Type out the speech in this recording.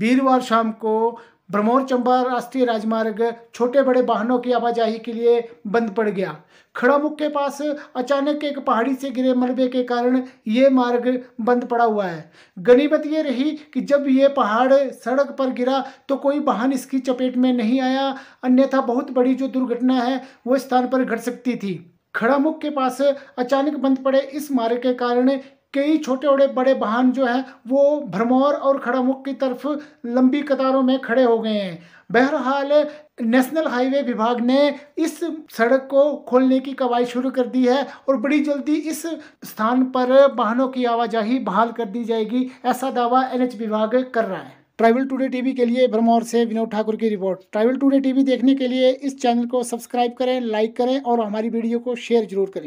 वीरवार शाम को भ्रमौर चंबा राष्ट्रीय राजमार्ग छोटे बड़े वाहनों की आवाजाही के लिए बंद पड़ गया खड़ामुख के पास अचानक एक पहाड़ी से गिरे मलबे के कारण ये मार्ग बंद पड़ा हुआ है गनीमत ये रही कि जब ये पहाड़ सड़क पर गिरा तो कोई वाहन इसकी चपेट में नहीं आया अन्यथा बहुत बड़ी जो दुर्घटना है वो स्थान पर घट सकती थी खड़ामुख के पास अचानक बंद पड़े इस मार्ग के कारण कई छोटे बड़े बड़े वाहन जो हैं वो भरमौर और खड़ामुख की तरफ लंबी कतारों में खड़े हो गए हैं बहरहाल नेशनल हाईवे विभाग ने इस सड़क को खोलने की कवायद शुरू कर दी है और बड़ी जल्दी इस स्थान पर वाहनों की आवाजाही बहाल कर दी जाएगी ऐसा दावा एनएच विभाग कर रहा है ट्राइबल टुडे टीवी के लिए भरमौर से विनोद ठाकुर की रिपोर्ट ट्राइबल टुडे टीवी देखने के लिए इस चैनल को सब्सक्राइब करें लाइक करें और हमारी वीडियो को शेयर जरूर करें